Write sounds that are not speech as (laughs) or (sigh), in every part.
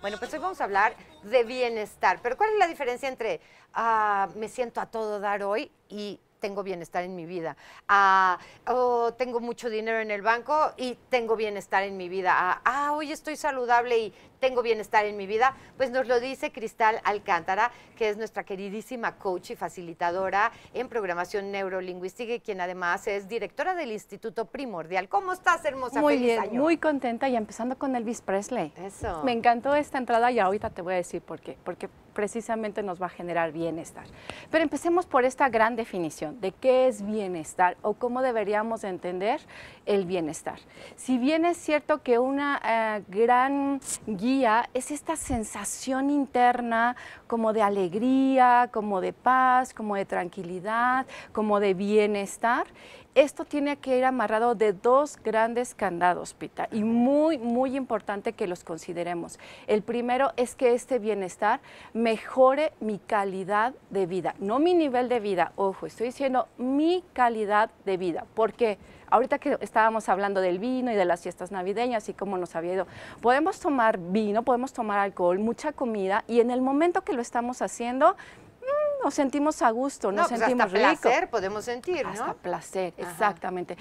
Bueno, pues hoy vamos a hablar de bienestar, pero ¿cuál es la diferencia entre ah, me siento a todo dar hoy y tengo bienestar en mi vida? Ah, tengo mucho dinero en el banco y tengo bienestar en mi vida. ah, ah hoy estoy saludable y tengo bienestar en mi vida? Pues nos lo dice Cristal Alcántara, que es nuestra queridísima coach y facilitadora en programación neurolingüística y quien además es directora del Instituto Primordial. ¿Cómo estás, hermosa? Muy Feliz bien, año. muy contenta y empezando con Elvis Presley. Eso. Me encantó esta entrada y ahorita te voy a decir por qué. Porque precisamente nos va a generar bienestar. Pero empecemos por esta gran definición de qué es bienestar o cómo deberíamos entender el bienestar. Si bien es cierto que una eh, gran guía es esta sensación interna como de alegría, como de paz, como de tranquilidad, como de bienestar esto tiene que ir amarrado de dos grandes candados, Pita, y muy, muy importante que los consideremos. El primero es que este bienestar mejore mi calidad de vida, no mi nivel de vida, ojo, estoy diciendo mi calidad de vida, porque ahorita que estábamos hablando del vino y de las fiestas navideñas y cómo nos había ido, podemos tomar vino, podemos tomar alcohol, mucha comida, y en el momento que lo estamos haciendo, nos sentimos a gusto, nos no, pues sentimos hasta placer podemos sentir, hasta ¿no? placer, exactamente.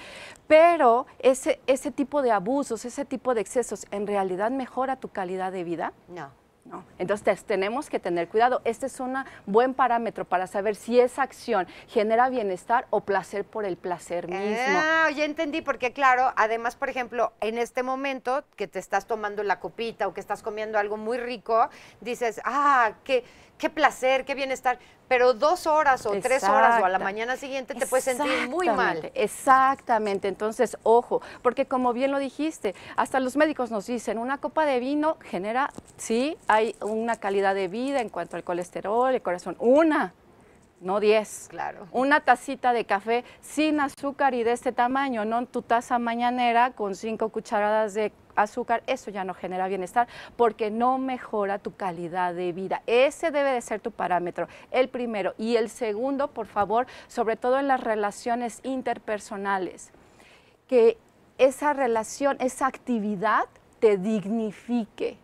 Pero ese, ese tipo de abusos, ese tipo de excesos, ¿en realidad mejora tu calidad de vida? No. ¿no? Entonces tenemos que tener cuidado. Este es un buen parámetro para saber si esa acción genera bienestar o placer por el placer mismo. Ah, ya entendí, porque claro, además, por ejemplo, en este momento que te estás tomando la copita o que estás comiendo algo muy rico, dices, ah, qué, qué placer, qué bienestar. Pero dos horas o tres horas o a la mañana siguiente te puedes sentir muy mal. Exactamente, entonces, ojo, porque como bien lo dijiste, hasta los médicos nos dicen, una copa de vino genera, sí, hay una calidad de vida en cuanto al colesterol, el corazón. Una, no diez, Claro. Una tacita de café sin azúcar y de este tamaño, no tu taza mañanera con cinco cucharadas de azúcar, eso ya no genera bienestar porque no mejora tu calidad de vida. Ese debe de ser tu parámetro, el primero. Y el segundo, por favor, sobre todo en las relaciones interpersonales, que esa relación, esa actividad te dignifique,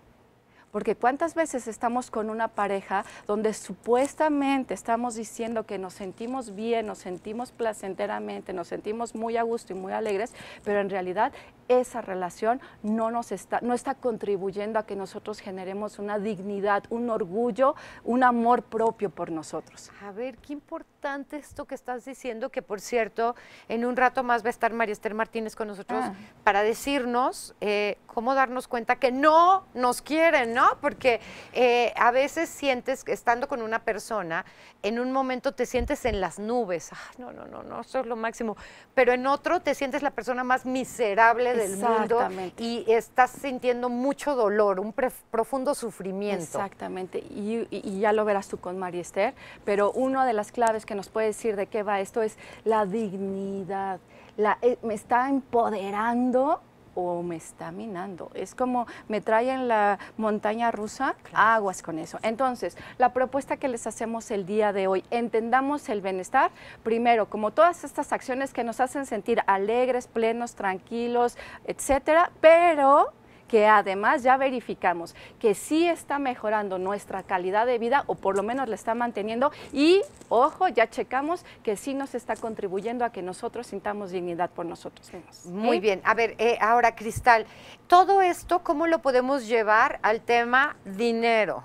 porque cuántas veces estamos con una pareja donde supuestamente estamos diciendo que nos sentimos bien, nos sentimos placenteramente, nos sentimos muy a gusto y muy alegres, pero en realidad esa relación no nos está, no está contribuyendo a que nosotros generemos una dignidad, un orgullo, un amor propio por nosotros. A ver, qué importante esto que estás diciendo, que por cierto, en un rato más va a estar María Esther Martínez con nosotros ah. para decirnos eh, cómo darnos cuenta que no nos quieren, ¿no? Porque eh, a veces sientes estando con una persona, en un momento te sientes en las nubes, no, no, no, no, eso es lo máximo, pero en otro te sientes la persona más miserable del mundo y estás sintiendo mucho dolor, un profundo sufrimiento. Exactamente, y, y, ya lo verás tú con María Esther, pero una de las claves que nos puede decir de qué va esto es la dignidad. La, eh, me está empoderando o me está minando. Es como me traen la montaña rusa, aguas con eso. Entonces, la propuesta que les hacemos el día de hoy, entendamos el bienestar, primero, como todas estas acciones que nos hacen sentir alegres, plenos, tranquilos, etcétera, pero que además ya verificamos que sí está mejorando nuestra calidad de vida o por lo menos la está manteniendo y, ojo, ya checamos que sí nos está contribuyendo a que nosotros sintamos dignidad por nosotros mismos. Muy bien, a ver, eh, ahora Cristal, todo esto, ¿cómo lo podemos llevar al tema dinero?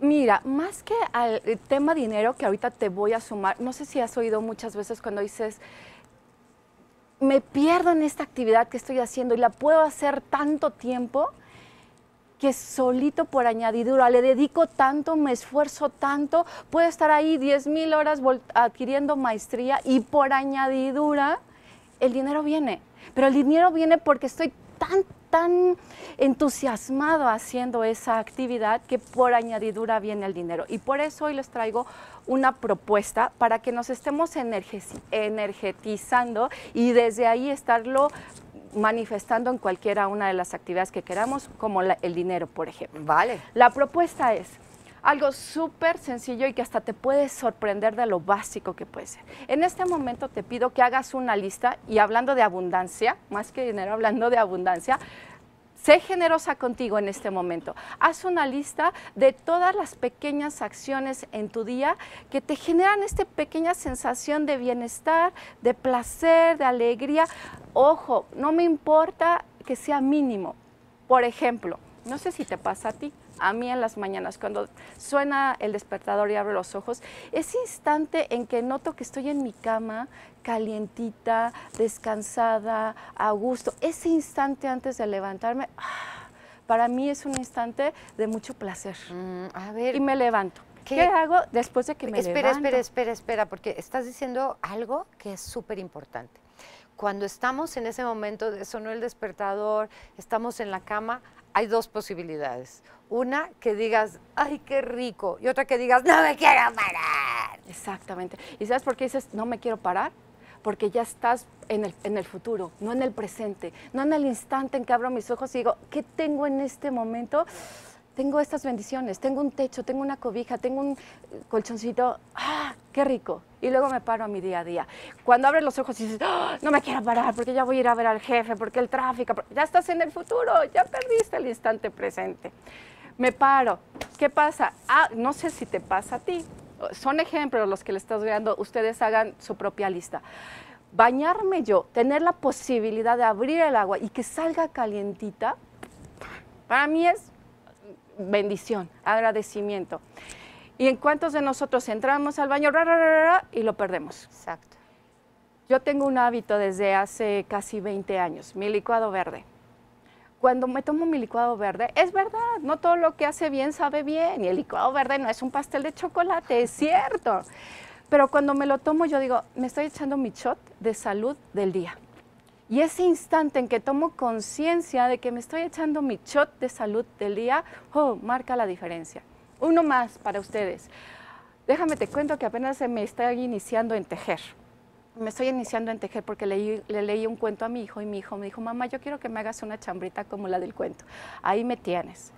Mira, más que al eh, tema dinero que ahorita te voy a sumar, no sé si has oído muchas veces cuando dices me pierdo en esta actividad que estoy haciendo y la puedo hacer tanto tiempo que solito por añadidura, le dedico tanto, me esfuerzo tanto, puedo estar ahí 10 mil horas adquiriendo maestría y por añadidura el dinero viene. Pero el dinero viene porque estoy tan tan entusiasmado haciendo esa actividad que por añadidura viene el dinero. Y por eso hoy les traigo una propuesta para que nos estemos energetizando y desde ahí estarlo manifestando en cualquiera una de las actividades que queramos, como el dinero, por ejemplo. Vale. La propuesta es, algo súper sencillo y que hasta te puede sorprender de lo básico que puede ser. En este momento te pido que hagas una lista y hablando de abundancia, más que dinero, hablando de abundancia, Sé generosa contigo en este momento. Haz una lista de todas las pequeñas acciones en tu día que te generan esta pequeña sensación de bienestar, de placer, de alegría. Ojo, no me importa que sea mínimo. Por ejemplo, no sé si te pasa a ti, a mí en las mañanas, cuando suena el despertador y abro los ojos, ese instante en que noto que estoy en mi cama, calientita, descansada, a gusto, ese instante antes de levantarme, ah, para mí es un instante de mucho placer. Mm, a ver. Y me levanto. ¿Qué? hago después de que me espera, levanto? Espera, espera, espera, porque estás diciendo algo que es súper importante. Cuando estamos en ese momento, de sonó el despertador, estamos en la cama, hay dos posibilidades. Una que digas, ay, qué rico, y otra que digas, no me quiero parar. Exactamente. ¿Y sabes por qué dices, no me quiero parar? Porque ya estás en el, en el futuro, no en el presente, no en el instante en que abro mis ojos y digo, ¿qué tengo en este momento? Tengo estas bendiciones, tengo un techo, tengo una cobija, tengo un eh, colchoncito. ¡Ah! qué rico. Y luego me paro a mi día a día. Cuando abres los ojos y dices, ah, no me quiero parar porque ya voy a ir a ver al jefe, porque el tráfico, ya estás en el futuro, ya perdiste el instante presente. Me paro. ¿Qué pasa? Ah, no sé si te pasa a ti. Son ejemplos los que le estás dando. Ustedes hagan su propia lista bañarme yo, tener la posibilidad de abrir el agua y que salga calientita, para mí es bendición, agradecimiento. Y en cuántos de nosotros entramos al baño y lo perdemos. Exacto. Yo tengo un hábito desde hace casi 20 años, mi licuado verde. Cuando me tomo mi licuado verde, es verdad, no todo lo que hace bien sabe bien. Y el licuado verde no es un pastel de chocolate, es cierto. Pero cuando me lo tomo, yo digo, me estoy echando mi shot de salud del día. Y ese instante en que tomo conciencia de que me estoy echando mi shot de salud del día, oh, marca la diferencia uno más para ustedes. Déjame te cuento que apenas me estoy iniciando en tejer. Me estoy iniciando en tejer porque le leí un cuento a mi hijo y mi hijo me dijo, mamá, yo quiero que me hagas una chambrita como la del cuento. Ahí me tienes.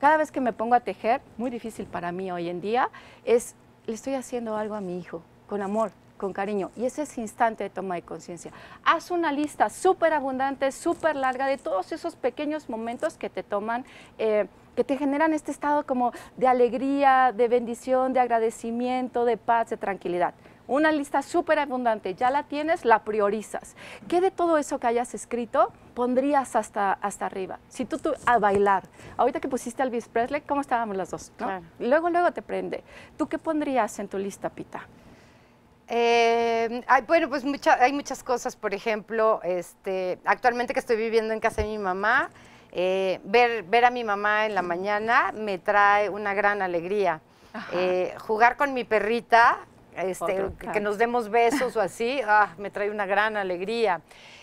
Cada vez que me pongo a tejer, muy difícil para mí hoy en día, es, le estoy haciendo algo a mi hijo, con amor, con cariño. Y ese es instante de toma de conciencia. Haz una lista súper abundante, súper larga de todos esos pequeños momentos que te toman. Eh, que te generan este estado como de alegría, de bendición, de agradecimiento, de paz, de tranquilidad. Una lista súper abundante, ya la tienes, la priorizas. ¿Qué de todo eso que hayas escrito pondrías hasta, hasta arriba? Si tú, a bailar, ahorita que pusiste al Elvis Presley, ¿cómo estábamos las dos? Claro. Luego, luego te prende. ¿Tú qué pondrías en tu lista, Pita? Eh, bueno, pues hay muchas cosas, por ejemplo, este, actualmente que estoy viviendo en casa de mi mamá, eh, ver, a mi mamá en la mañana me trae una gran alegría. Eh, jugar con mi perrita este, que nos demos besos o así, (laughs) ah, me trae una gran alegría.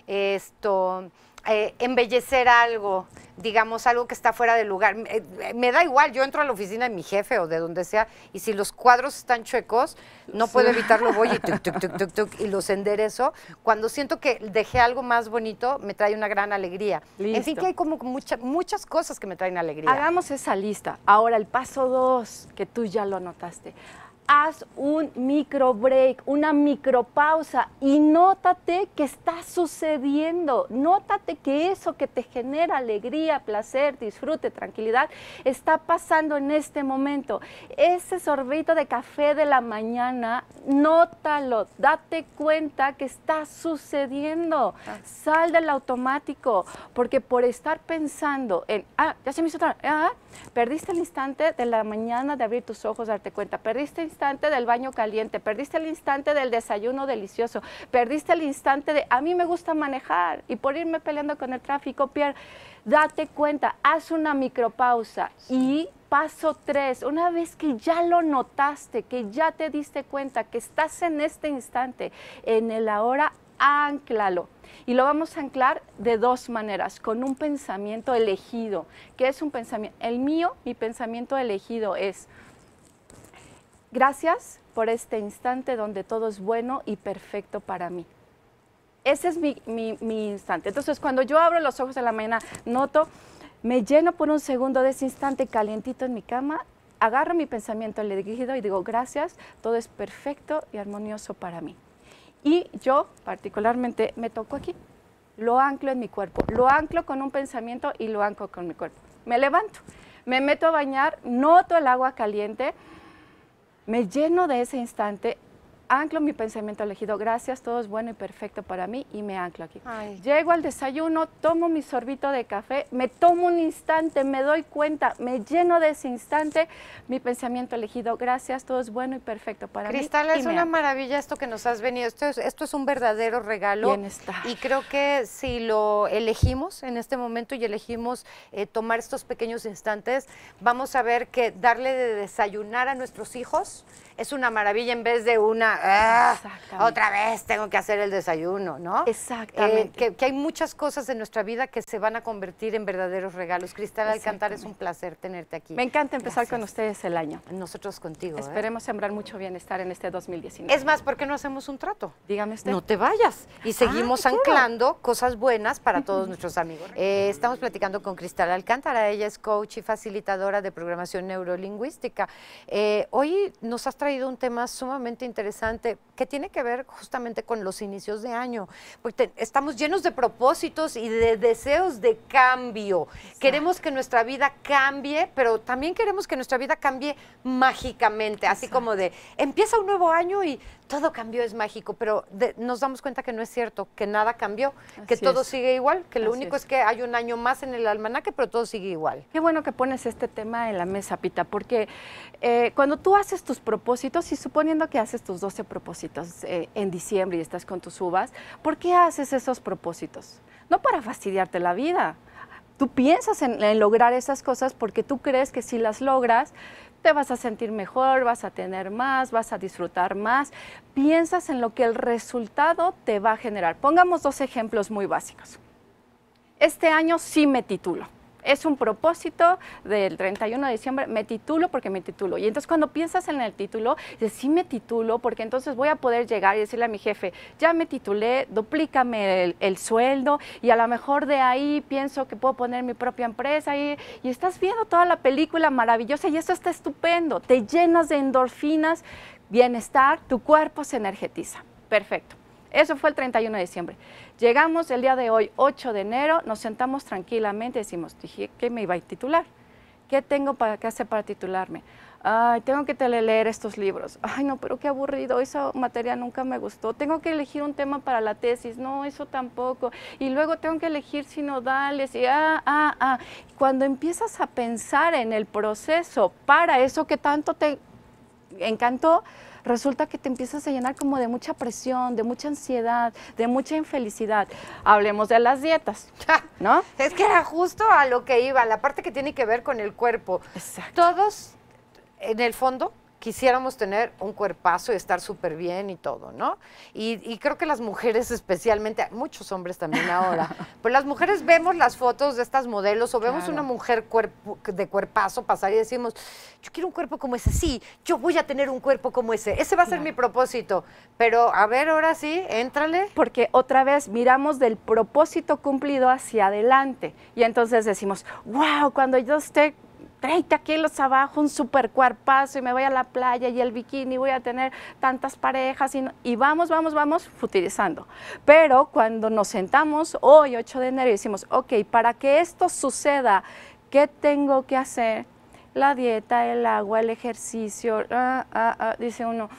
Esto, eh, embellecer algo, digamos, algo que está fuera de lugar. Eh, me da igual, yo entro a la oficina de mi jefe o de donde sea, y si los cuadros están chuecos, no puedo evitarlo, voy y, lo tuc, eso los enderezo. Cuando siento que dejé algo más bonito, me trae una gran alegría. En fin, que hay como muchas cosas que me traen alegría. Hagamos esa lista. Ahora, el paso dos, que tú ya lo anotaste haz un micro break, una micropausa y nótate que está sucediendo, nótate que eso que te genera alegría, placer, disfrute, tranquilidad, está pasando en este momento. Ese sorbito de café de la mañana, nótalo, date cuenta que está sucediendo. Ah. Sal del automático, porque por estar pensando en, ah, ya se me hizo, ah, ah, ah, perdiste el instante de la mañana de abrir tus ojos, darte cuenta, perdiste del baño caliente, perdiste el instante del desayuno delicioso, perdiste el instante de, a mí me gusta manejar y por irme peleando con el tráfico, Pierre, date cuenta, haz una micropausa y paso tres, una vez que ya lo notaste, que ya te diste cuenta, que estás en este instante, en el ahora, anclalo. Y lo vamos a anclar de dos maneras, con un pensamiento elegido, que es un pensamiento, el mío, mi pensamiento elegido es, Gracias por este instante donde todo es bueno y perfecto para mí. Ese es mi, instante. Entonces, cuando yo abro los ojos en la mañana, noto, me lleno por un segundo de ese instante calientito en mi cama, agarro mi pensamiento dirigido y digo, gracias, todo es perfecto y armonioso para mí. Y yo, particularmente, me toco aquí. Lo anclo en mi cuerpo, lo anclo con un pensamiento y lo anclo con mi cuerpo. Me levanto, me meto a bañar, noto el agua caliente, me lleno de ese instante anclo mi pensamiento elegido. Gracias, todo es bueno y perfecto para mí y me anclo aquí. Llego al desayuno, tomo mi sorbito de café, me tomo un instante, me doy cuenta, me lleno de ese instante, mi pensamiento elegido. Gracias, todo es bueno y perfecto para mí. Cristal, es una maravilla esto que nos has venido. Esto es, un verdadero regalo. está. Y creo que si lo elegimos en este momento y elegimos eh, tomar estos pequeños instantes, vamos a ver que darle de desayunar a nuestros hijos es una maravilla en vez de una Ah, otra vez tengo que hacer el desayuno, ¿no? Exactamente. Eh, que, hay muchas cosas en nuestra vida que se van a convertir en verdaderos regalos. Cristal Alcántara, es un placer tenerte aquí. Me encanta empezar con ustedes el año. Nosotros contigo. ¿eh? Esperemos sembrar mucho bienestar en este 2019. Es más, ¿por qué no hacemos un trato? Dígame usted. No te vayas. Y ah, seguimos anclando cosas buenas para todos (laughs) nuestros amigos. Eh, estamos platicando con Cristal Alcántara. Ella es coach y facilitadora de programación neurolingüística. hoy nos has traído un tema sumamente interesante que tiene que ver justamente con los inicios de año. Porque estamos llenos de propósitos y de deseos de cambio. Queremos que nuestra vida cambie, pero también queremos que nuestra vida cambie mágicamente, así como de empieza un nuevo año y todo cambió, es mágico, pero nos damos cuenta que no es cierto, que nada cambió, que todo sigue igual, que lo único es. que hay un año más en el almanaque, pero todo sigue igual. Qué bueno que pones este tema en la mesa, Pita, porque eh, cuando tú haces tus propósitos y suponiendo que haces tus 12 propósitos eh, en diciembre y estás con tus uvas, ¿por qué haces esos propósitos? No para fastidiarte la vida. Tú piensas en lograr esas cosas porque tú crees que si las logras, te vas a sentir mejor, vas a tener más, vas a disfrutar más. Piensas en lo que el resultado te va a generar. Pongamos dos ejemplos muy básicos. Este año sí me titulo es un propósito del 31 de diciembre, me titulo porque me titulo. Y entonces cuando piensas en el título, dices, sí me titulo porque entonces voy a poder llegar y decirle a mi jefe, ya me titulé, duplícame el, sueldo y a lo mejor de ahí pienso que puedo poner mi propia empresa y estás viendo toda la película maravillosa y eso está estupendo, te llenas de endorfinas, bienestar, tu cuerpo se energetiza. Perfecto. Eso fue el 31 de diciembre. Llegamos el día de hoy, 8 de enero, nos sentamos tranquilamente y decimos, dije que me iba a titular. ¿Qué tengo para, que hacer para titularme? Ay, tengo que leer estos libros. Ay, no, pero qué aburrido, esa materia nunca me gustó. Tengo que elegir un tema para la tesis. No, eso tampoco. Y luego tengo que elegir sinodales y ah, ah, ah. Cuando empiezas a pensar en el proceso para eso que tanto te encantó, resulta que te empiezas a llenar como de mucha presión, de mucha ansiedad, de mucha infelicidad. Hablemos de las dietas, ¿no? es que era justo a lo que iba, la parte que tiene que ver con el cuerpo. Exacto. Todos, en el fondo, quisiéramos tener un cuerpazo y estar súper bien y todo, ¿no? Y, creo que las mujeres (laughs) especialmente, muchos hombres también ahora, (laughs) pues las mujeres vemos las fotos de estas modelos o vemos una mujer cuerpo, de cuerpazo pasar y decimos, yo quiero un cuerpo como ese, sí, yo voy a tener un cuerpo como ese, ese va a ser mi propósito, pero a ver, ahora sí, éntrale. Porque otra vez miramos del propósito cumplido hacia adelante y entonces decimos, wow, cuando yo esté 30 kilos abajo, un super cuerpazo y me voy a la playa y el bikini, voy a tener tantas parejas y, vamos, vamos, vamos futilizando. Pero cuando nos sentamos hoy, 8 de enero, y decimos, ok, para que esto suceda, ¿qué tengo que hacer? La dieta, el agua, el ejercicio, ah, ah, ah, dice uno,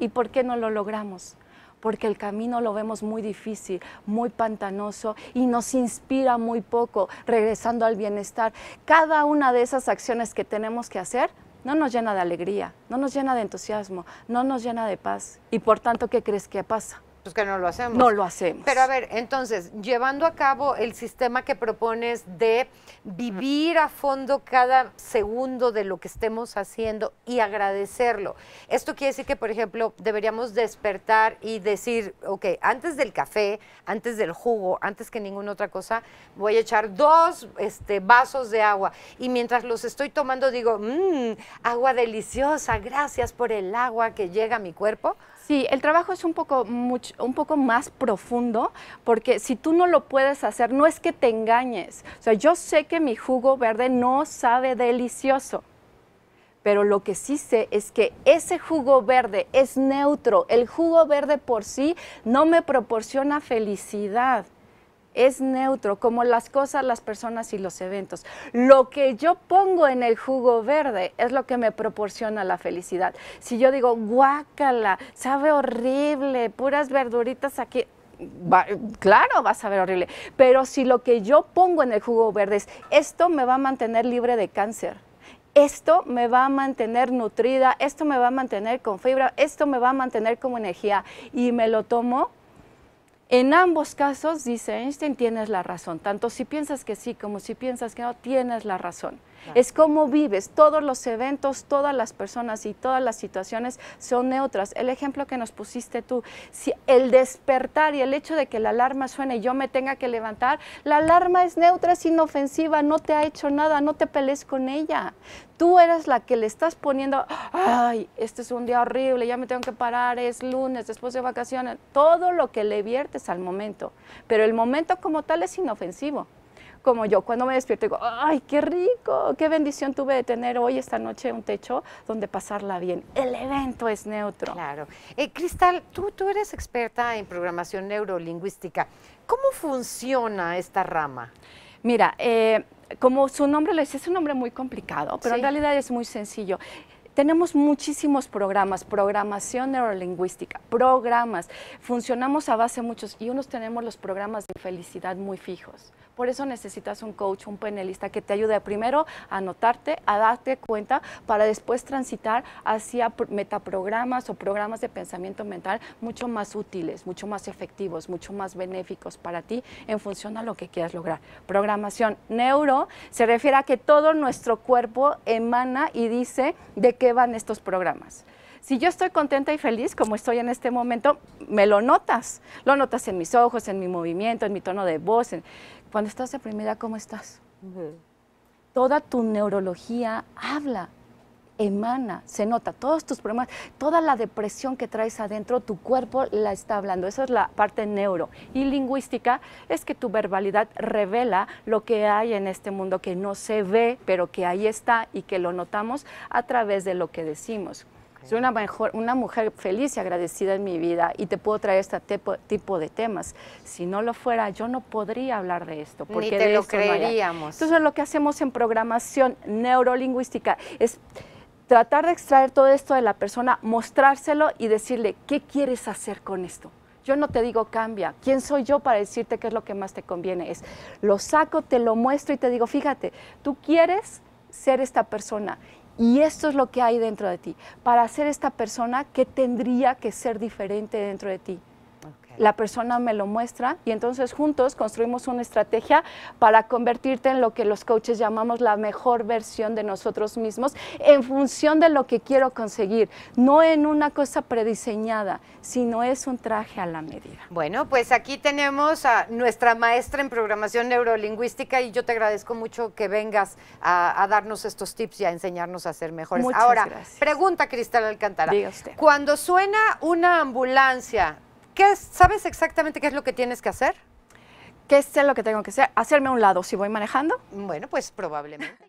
¿y por qué no lo logramos? porque el camino lo vemos muy difícil, muy pantanoso y nos inspira muy poco, regresando al bienestar. Cada una de esas acciones que tenemos que hacer no nos llena de alegría, no nos llena de entusiasmo, no nos llena de paz. Y por tanto, ¿qué crees que pasa? pues que no lo hacemos. No lo hacemos. Pero a ver, entonces, llevando a cabo el sistema que propones de vivir a fondo cada segundo de lo que estemos haciendo y agradecerlo. Esto quiere decir que, por ejemplo, deberíamos despertar y decir, ok, antes del café, antes del jugo, antes que ninguna otra cosa, voy a echar dos este, vasos de agua. Y mientras los estoy tomando, digo, mmm, agua deliciosa, gracias por el agua que llega a mi cuerpo. Sí, el trabajo es un poco, un poco más profundo porque si tú no lo puedes hacer, no es que te engañes. O sea, yo sé que mi jugo verde no sabe delicioso pero lo que sí sé es que ese jugo verde es neutro. El jugo verde por sí no me proporciona felicidad es neutro, como las cosas, las personas y los eventos. Lo que yo pongo en el jugo verde es lo que me proporciona la felicidad. Si yo digo, guácala, sabe horrible, puras verduritas aquí, claro, va a saber horrible. Pero si lo que yo pongo en el jugo verde es esto me va a mantener libre de cáncer. Esto me va a mantener nutrida, esto me va a mantener con fibra, esto me va a mantener como energía y me lo tomo, en ambos casos, dice Einstein, tienes la razón. Tanto si piensas que sí como si piensas que no, tienes la razón. Es como vives. Todos los eventos, todas las personas y todas las situaciones son neutras. El ejemplo que nos pusiste tú, si el despertar y el hecho de que la alarma suene y yo me tenga que levantar, la alarma es neutra, es inofensiva, no te ha hecho nada, no te pelees con ella. Tú eres la que le estás poniendo, ay, este es un día horrible, ya me tengo que parar, es lunes, después de vacaciones, todo lo que le viertes al momento. Pero el momento como tal es inofensivo como yo cuando me despierto digo, ay, qué rico, qué bendición tuve de tener hoy esta noche un techo donde pasarla bien. El evento es neutro. Claro. Eh, Cristal, tú, tú eres experta en programación neurolingüística. ¿Cómo funciona esta rama? Mira, eh, como su nombre lo dice, es un nombre muy complicado, pero en realidad es muy sencillo. Tenemos muchísimos programas, programación neurolingüística, programas. Funcionamos a base de muchos y unos tenemos los programas de felicidad muy fijos por eso necesitas un coach, un panelista que te ayude primero a notarte, a darte cuenta, para después transitar hacia metaprogramas o programas de pensamiento mental mucho más útiles, mucho más efectivos, mucho más benéficos para ti en función a lo que quieras lograr. Programación neuro se refiere a que todo nuestro cuerpo emana y dice de qué van estos programas. Si yo estoy contenta y feliz, como estoy en este momento, me lo notas. Lo notas en mis ojos, en mi movimiento, en mi tono de voz. En... Cuando estás deprimida, ¿cómo estás? Toda tu neurología habla, emana, se nota, todos tus problemas, toda la depresión que traes adentro, tu cuerpo la está hablando. Esa es la parte neuro. Y lingüística es que tu verbalidad revela lo que hay en este mundo que no se ve, pero que ahí está y que lo notamos a través de lo que decimos. Soy una, mejor, una mujer feliz y agradecida en mi vida y te puedo traer este tipo, de temas. Si no lo fuera, yo no podría hablar de esto. Porque te lo creeríamos. Entonces, lo que hacemos en programación neurolingüística es tratar de extraer todo esto de la persona, mostrárselo y decirle, ¿qué quieres hacer con esto? Yo no te digo cambia. ¿Quién soy yo para decirte qué es lo que más te conviene? Es lo saco, te lo muestro y te digo, fíjate, tú quieres ser esta persona y esto es lo que hay dentro de ti, para ser esta persona que tendría que ser diferente dentro de ti la persona me lo muestra y entonces juntos construimos una estrategia para convertirte en lo que los coaches llamamos la mejor versión de nosotros mismos en función de lo que quiero conseguir, no en una cosa prediseñada, sino es un traje a la medida. Bueno, pues aquí tenemos a nuestra maestra en programación neurolingüística y yo te agradezco mucho que vengas a, darnos estos tips y a enseñarnos a ser mejores. Ahora, pregunta Cristal Alcántara. Cuando suena una ambulancia, ¿Sabes exactamente qué es lo que tienes que hacer? ¿Qué es lo que tengo que hacer? Hacerme a un lado si voy manejando. Bueno, pues probablemente.